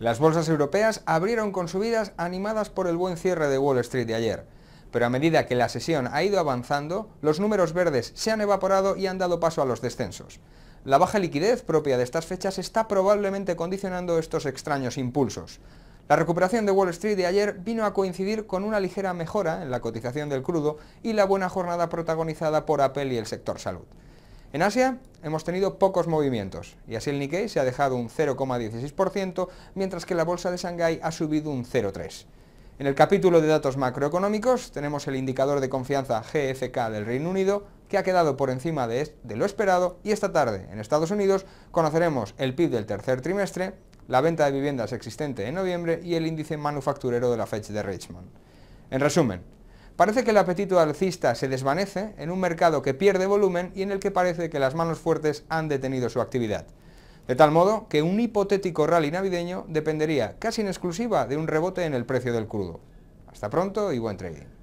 Las bolsas europeas abrieron con subidas animadas por el buen cierre de Wall Street de ayer. Pero a medida que la sesión ha ido avanzando, los números verdes se han evaporado y han dado paso a los descensos. La baja liquidez propia de estas fechas está probablemente condicionando estos extraños impulsos. La recuperación de Wall Street de ayer vino a coincidir con una ligera mejora en la cotización del crudo y la buena jornada protagonizada por Apple y el sector salud. En Asia hemos tenido pocos movimientos y así el Nikkei se ha dejado un 0,16% mientras que la bolsa de Shanghái ha subido un 0,3%. En el capítulo de datos macroeconómicos tenemos el indicador de confianza GFK del Reino Unido que ha quedado por encima de, lo esperado y esta tarde en Estados Unidos conoceremos el PIB del tercer trimestre, la venta de viviendas existente en noviembre y el índice manufacturero de la Fed de Richmond. En resumen, Parece que el apetito alcista se desvanece en un mercado que pierde volumen y en el que parece que las manos fuertes han detenido su actividad. De tal modo que un hipotético rally navideño dependería casi en exclusiva de un rebote en el precio del crudo. Hasta pronto y buen trading.